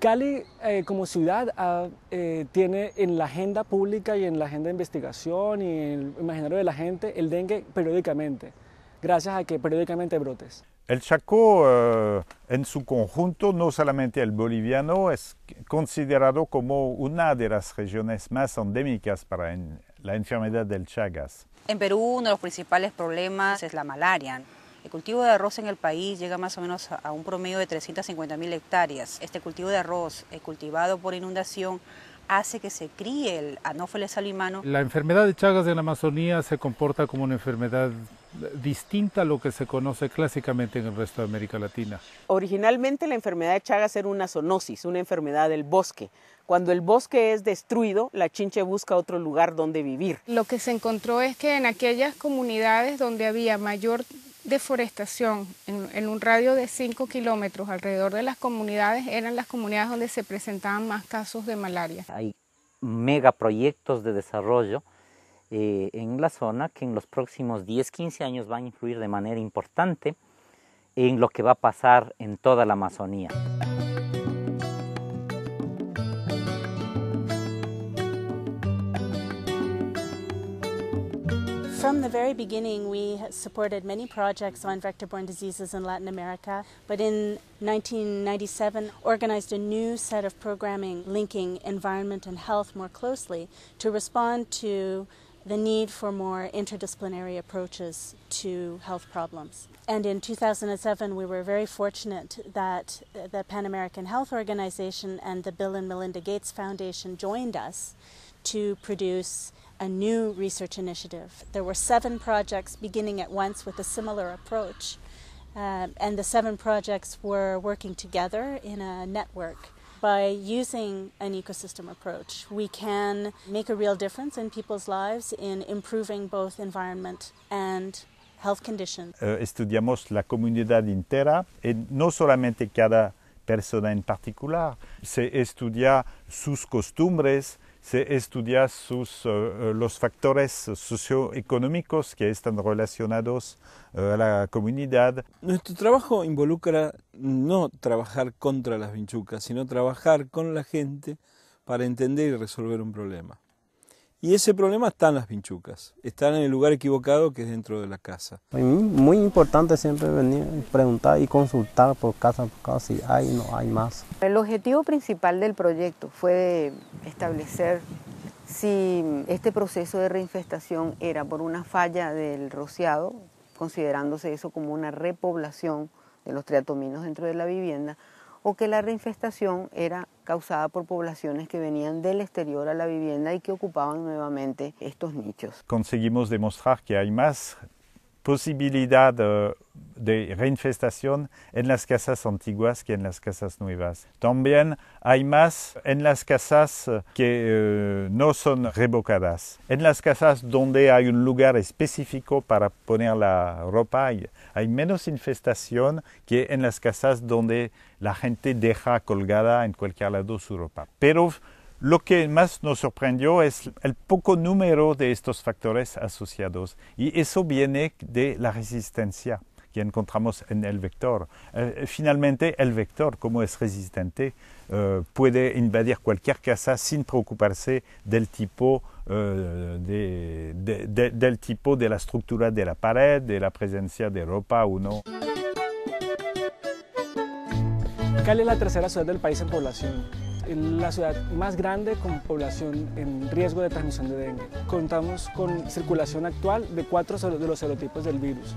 Cali eh, como ciudad eh, tiene en la agenda pública y en la agenda de investigación y en el imaginario de la gente el dengue periódicamente, gracias a que periódicamente brotes. El Chaco eh, en su conjunto, no solamente el boliviano, es considerado como una de las regiones más endémicas para la enfermedad del Chagas. En Perú uno de los principales problemas es la malaria. El cultivo de arroz en el país llega más o menos a un promedio de 350 hectáreas. Este cultivo de arroz, eh, cultivado por inundación, hace que se críe el anófeles salimano. La enfermedad de Chagas en la Amazonía se comporta como una enfermedad distinta a lo que se conoce clásicamente en el resto de América Latina. Originalmente la enfermedad de Chagas era una zoonosis, una enfermedad del bosque. Cuando el bosque es destruido, la chinche busca otro lugar donde vivir. Lo que se encontró es que en aquellas comunidades donde había mayor deforestación en, un radio de 5 kilómetros alrededor de las comunidades eran las comunidades donde se presentaban más casos de malaria. Hay megaproyectos de desarrollo eh, en la zona que en los próximos 10-15 años van a influir de manera importante en lo que va a pasar en toda la Amazonía. From the very beginning, we supported many projects on vector borne diseases in Latin America, but in 1997, organized a new set of programming linking environment and health more closely to respond to the need for more interdisciplinary approaches to health problems. And in 2007, we were very fortunate that the Pan American Health Organization and the Bill and Melinda Gates Foundation joined us to produce a new research initiative. There were seven projects beginning at once with a similar approach, um, and the seven projects were working together in a network. By using an ecosystem approach, we can make a real difference in people's lives in improving both environment and health conditions. Uh, estudiamos la comunidad entera, y no solamente cada persona en particular, se estudia sus costumbres, se estudia sus, eh, eh, los factores socioeconómicos que están relacionados eh, a la comunidad. Nuestro trabajo involucra no trabajar contra las vinchucas, sino trabajar con la gente para entender y resolver un problema. Y ese problema está en las pinchucas. están en el lugar equivocado que es dentro de la casa. Muy importante siempre venir preguntar y consultar por casa por casa si hay o no hay más. El objetivo principal del proyecto fue establecer si este proceso de reinfestación era por una falla del rociado, considerándose eso como una repoblación de los triatominos dentro de la vivienda, o que la reinfestación era causada por poblaciones que venían del exterior a la vivienda y que ocupaban nuevamente estos nichos. Conseguimos demostrar que hay más posibilidad eh, de, reinfestación en las casas antiguas que en las casas nuevas. También hay más en las casas eh, que eh, no son revocadas. En las casas donde hay un lugar específico para poner la ropa hay, menos infestación que en las casas donde la gente deja colgada en cualquier lado su ropa. Pero lo que más nos sorprendió es el poco número de estos factores asociados y eso viene de la resistencia que encontramos en el vector. Eh, eh, finalmente, el vector, como es resistente, eh, puede invadir cualquier casa sin preocuparse del tipo, de, del tipo de la estructura de la pared, de la presencia de ropa o no. ¿Cuál es la tercera ciudad del país en población la ciudad más grande con población en riesgo de transmisión de dengue. Contamos con circulación actual de cuatro de los serotipos del virus.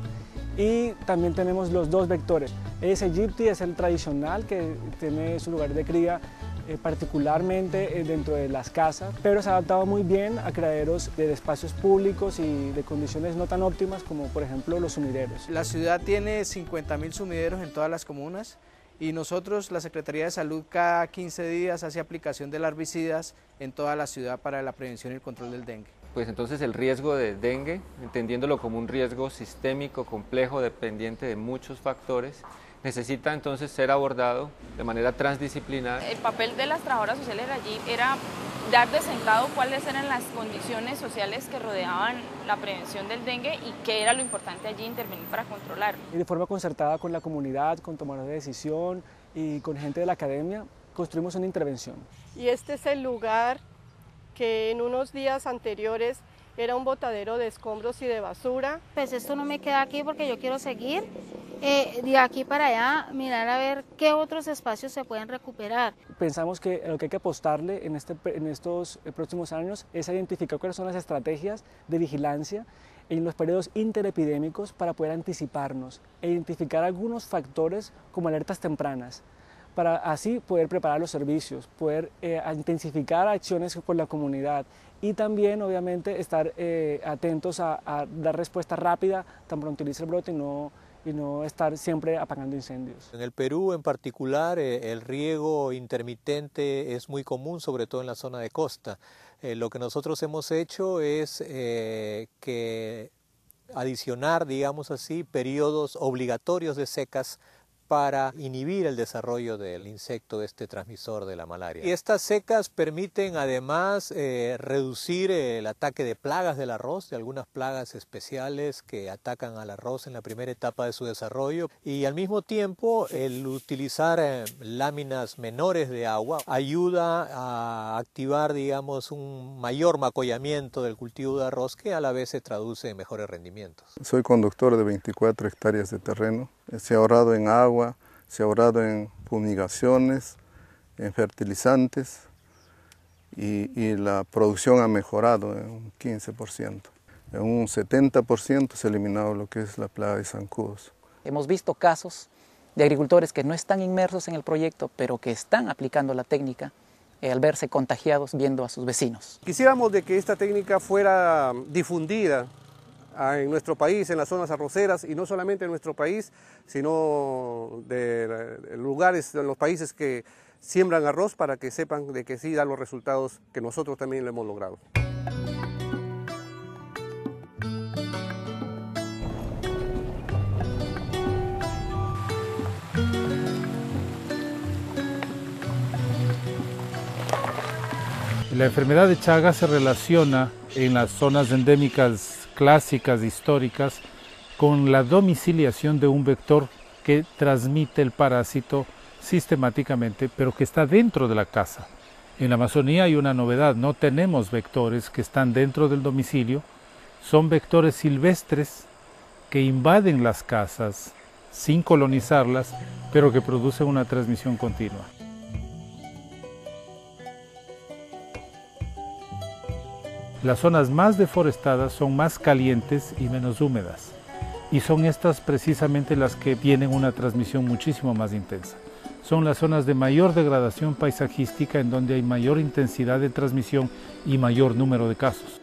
Y también tenemos los dos vectores. ese aegypti es el tradicional que tiene su lugar de cría eh, particularmente eh, dentro de las casas, pero se ha adaptado muy bien a criaderos de espacios públicos y de condiciones no tan óptimas como por ejemplo los sumideros. La ciudad tiene 50.000 sumideros en todas las comunas, y nosotros, la Secretaría de Salud, cada 15 días hace aplicación de larvicidas en toda la ciudad para la prevención y el control del dengue. Pues entonces el riesgo de dengue, entendiéndolo como un riesgo sistémico, complejo, dependiente de muchos factores, necesita entonces ser abordado de manera transdisciplinar. El papel de las trabajadoras sociales allí era dar de sentado cuáles eran las condiciones sociales que rodeaban la prevención del dengue y qué era lo importante allí intervenir para controlarlo. Y de forma concertada con la comunidad, con tomadores de decisión y con gente de la academia, construimos una intervención. Y este es el lugar que en unos días anteriores era un botadero de escombros y de basura. Pues esto no me queda aquí porque yo quiero seguir eh, de aquí para allá mirar a ver qué otros espacios se pueden recuperar. Pensamos que lo que hay que apostarle en, este, en estos eh, próximos años es identificar cuáles son las estrategias de vigilancia en los periodos interepidémicos para poder anticiparnos e identificar algunos factores como alertas tempranas para así poder preparar los servicios, poder eh, intensificar acciones por la comunidad y también obviamente estar atentos a, dar respuesta rápida tan pronto utilice el brote y no y no estar siempre apagando incendios. En el Perú en particular eh, el riego intermitente es muy común, sobre todo en la zona de costa. Eh, lo que nosotros hemos hecho es eh, que adicionar, digamos así, periodos obligatorios de secas para inhibir el desarrollo del insecto, este transmisor de la malaria. Y estas secas permiten además eh, reducir el ataque de plagas del arroz, de algunas plagas especiales que atacan al arroz en la primera etapa de su desarrollo. Y al mismo tiempo, el utilizar eh, láminas menores de agua ayuda a activar, digamos, un mayor macollamiento del cultivo de arroz que a la vez se traduce en mejores rendimientos. Soy conductor de 24 hectáreas de terreno. Se ha ahorrado en agua se ha ahorrado en fumigaciones, en fertilizantes y, la producción ha mejorado en un 15%. En un 70% se ha eliminado lo que es la plaga de zancudos. Hemos visto casos de agricultores que no están inmersos en el proyecto, pero que están aplicando la técnica eh, al verse contagiados viendo a sus vecinos. Quisiéramos de que esta técnica fuera difundida en nuestro país, en las zonas arroceras, y no solamente en nuestro país, sino de, lugares, en los países que siembran arroz para que sepan de que sí da los resultados que nosotros también lo hemos logrado. La enfermedad de Chaga se relaciona en las zonas endémicas clásicas, históricas, con la domiciliación de un vector que transmite el parásito sistemáticamente, pero que está dentro de la casa. En la Amazonía hay una novedad, no tenemos vectores que están dentro del domicilio, son vectores silvestres que invaden las casas sin colonizarlas, pero que producen una transmisión continua. Las zonas más deforestadas son más calientes y menos húmedas. Y son estas precisamente las que tienen una transmisión muchísimo más intensa. Son las zonas de mayor degradación paisajística en donde hay mayor intensidad de transmisión y mayor número de casos.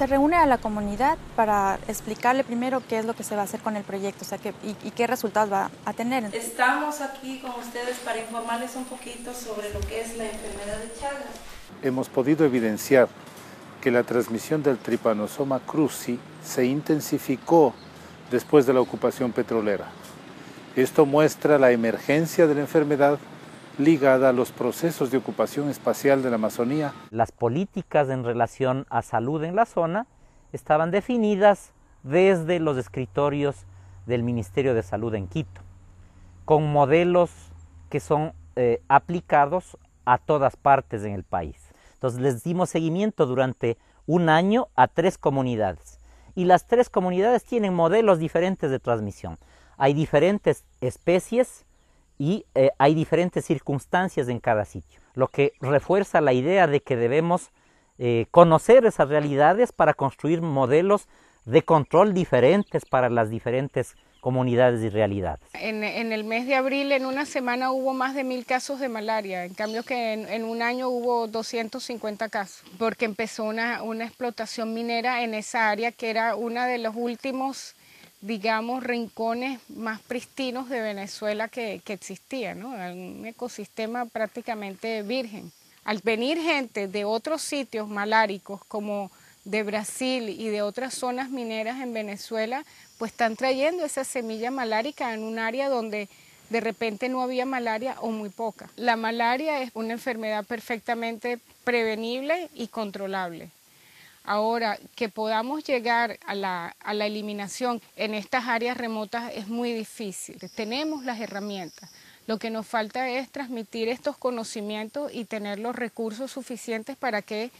se reúne a la comunidad para explicarle primero qué es lo que se va a hacer con el proyecto o sea, y, y, qué resultados va a tener. Estamos aquí con ustedes para informarles un poquito sobre lo que es la enfermedad de Chagas. Hemos podido evidenciar que la transmisión del tripanosoma cruzi se intensificó después de la ocupación petrolera. Esto muestra la emergencia de la enfermedad ligada a los procesos de ocupación espacial de la Amazonía. Las políticas en relación a salud en la zona estaban definidas desde los escritorios del Ministerio de Salud en Quito, con modelos que son eh, aplicados a todas partes en el país. Entonces les dimos seguimiento durante un año a tres comunidades y las tres comunidades tienen modelos diferentes de transmisión. Hay diferentes especies y eh, hay diferentes circunstancias en cada sitio, lo que refuerza la idea de que debemos eh, conocer esas realidades para construir modelos de control diferentes para las diferentes comunidades y realidades. En, el mes de abril, en una semana, hubo más de mil casos de malaria, en cambio que en, un año hubo 250 casos, porque empezó una, una explotación minera en esa área que era una de los últimos digamos, rincones más pristinos de Venezuela que, que existía, ¿no? Un ecosistema prácticamente virgen. Al venir gente de otros sitios maláricos como de Brasil y de otras zonas mineras en Venezuela, pues están trayendo esa semilla malárica en un área donde de repente no había malaria o muy poca. La malaria es una enfermedad perfectamente prevenible y controlable. Ahora, que podamos llegar a la, eliminación en estas áreas remotas es muy difícil. Tenemos las herramientas. Lo que nos falta es transmitir estos conocimientos y tener los recursos suficientes para que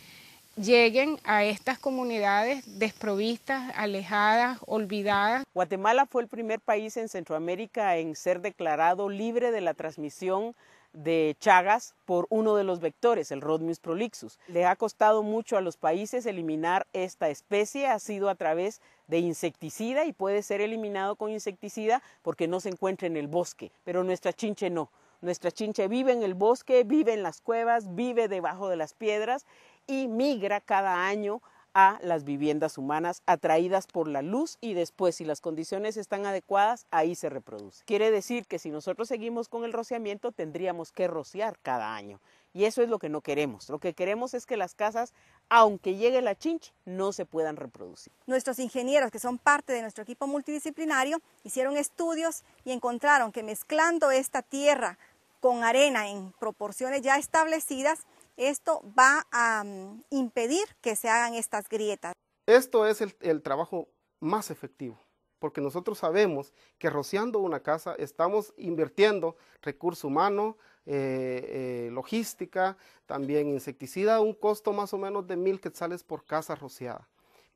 lleguen a estas comunidades desprovistas, alejadas, olvidadas. Guatemala fue el primer país en Centroamérica en ser declarado libre de la transmisión de Chagas por uno de los vectores, el Rodmius prolixus. Le ha costado mucho a los países eliminar esta especie, ha sido a través de insecticida y puede ser eliminado con insecticida porque no se encuentra en el bosque, pero nuestra chinche no. Nuestra chinche vive en el bosque, vive en las cuevas, vive debajo de las piedras y migra cada año a las viviendas humanas atraídas por la luz y después si las condiciones están adecuadas ahí se reproduce. Quiere decir que si nosotros seguimos con el rociamiento tendríamos que rociar cada año y eso es lo que no queremos. Lo que queremos es que las casas, aunque llegue la chincha no se puedan reproducir. Nuestros ingenieros, que son parte de nuestro equipo multidisciplinario, hicieron estudios y encontraron que mezclando esta tierra con arena en proporciones ya establecidas, esto va a mm, impedir que se hagan estas grietas. Esto es el, trabajo más efectivo, porque nosotros sabemos que rociando una casa estamos invirtiendo recurso humano, eh, eh, logística, también insecticida, un costo más o menos de mil quetzales por casa rociada.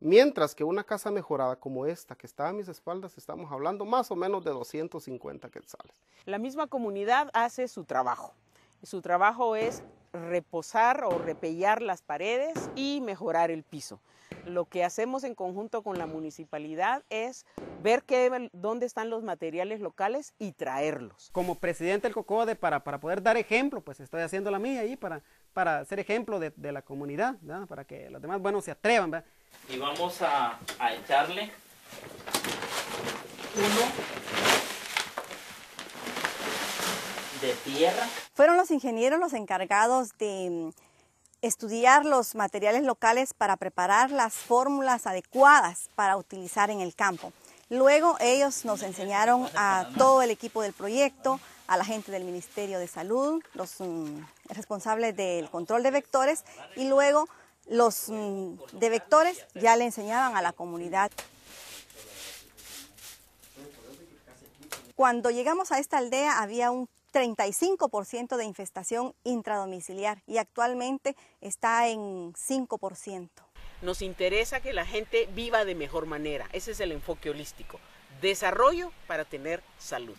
Mientras que una casa mejorada como esta que está a mis espaldas, estamos hablando más o menos de 250 quetzales. La misma comunidad hace su trabajo su trabajo es reposar o repellar las paredes y mejorar el piso. Lo que hacemos en conjunto con la municipalidad es ver qué, dónde están los materiales locales y traerlos. Como presidente del COCODE, para, para poder dar ejemplo, pues estoy haciendo la mía ahí para, para ser ejemplo de, la comunidad, para que los demás, bueno, se atrevan. Y vamos a, a echarle uno de tierra. Fueron los ingenieros los encargados de mm, estudiar los materiales locales para preparar las fórmulas adecuadas para utilizar en el campo. Luego ellos nos enseñaron a todo el equipo del proyecto, a la gente del Ministerio de Salud, los mm, responsables del control de vectores y luego los mm, de vectores ya le enseñaban a la comunidad. Cuando llegamos a esta aldea había un 35% de infestación intradomiciliar y actualmente está en 5%. Nos interesa que la gente viva de mejor manera, ese es el enfoque holístico, desarrollo para tener salud.